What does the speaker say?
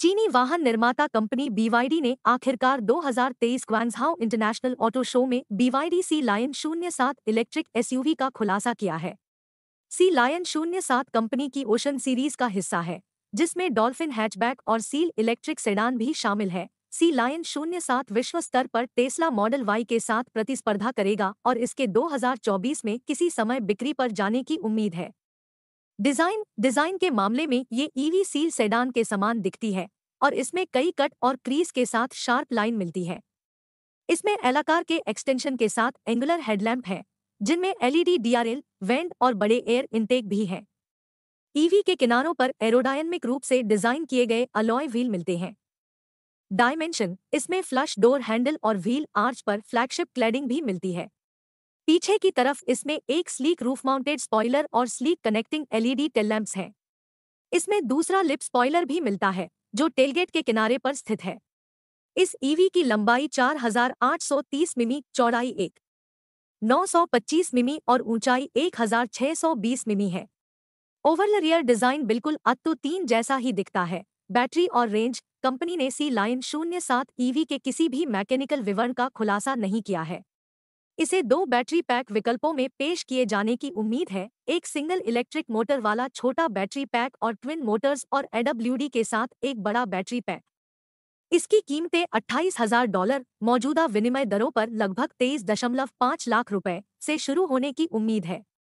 चीनी वाहन निर्माता कंपनी बीवाईडी ने आखिरकार 2023 ग्वांगहाउ इंटरनेशनल ऑटो शो में बीवाईडी सी लायन शून्य सात इलेक्ट्रिक एसयूवी का खुलासा किया है सी लायन शून्य सात कंपनी की ओशन सीरीज का हिस्सा है जिसमें डॉल्फिन हैचबैक और सील इलेक्ट्रिक सेडान भी शामिल है सी लायन शून्य सात विश्व स्तर पर टेस्ला मॉडल वाई के साथ प्रतिस्पर्धा करेगा और इसके 2024 में किसी समय बिक्री पर जाने की उम्मीद है डिजाइन डिजाइन के मामले में ये ईवी सील सेडान के समान दिखती है और इसमें कई कट और क्रीज के साथ शार्प लाइन मिलती है इसमें एलाकार के एक्सटेंशन के साथ एंगुलर हेडलैम्प है जिनमें एलईडी डीआरएल वेंट और बड़े एयर इंटेक भी है ईवी के किनारों पर एरोडायनमिक रूप से डिजाइन किए गए अलॉय व्हील मिलते हैं डायमेंशन इसमें फ्लश डोर हैंडल और व्हील आर्च पर फ्लैगशिप क्लैडिंग भी मिलती है पीछे की तरफ इसमें एक स्लीक रूफ माउंटेड स्पॉइलर और sleek connecting LED tail lamps हैं इसमें दूसरा लिप स्पॉइलर भी मिलता है जो टेलगेट के किनारे पर स्थित है इस ईवी e की लंबाई 4,830 मिमी चौड़ाई एक पच्चीस मिमी और ऊंचाई 1,620 मिमी है ओवरल रियर डिजाइन बिल्कुल अत्तु तीन जैसा ही दिखता है बैटरी और रेंज कंपनी ने सी लाइन शून्य सात ईवी e के किसी भी मैकेनिकल विवरण का खुलासा नहीं किया है इसे दो बैटरी पैक विकल्पों में पेश किए जाने की उम्मीद है एक सिंगल इलेक्ट्रिक मोटर वाला छोटा बैटरी पैक और ट्विन मोटर्स और एडब्ल्यूडी के साथ एक बड़ा बैटरी पैक इसकी कीमतें अट्ठाईस हजार डॉलर मौजूदा विनिमय दरों पर लगभग तेईस दशमलव पाँच लाख रुपए से शुरू होने की उम्मीद है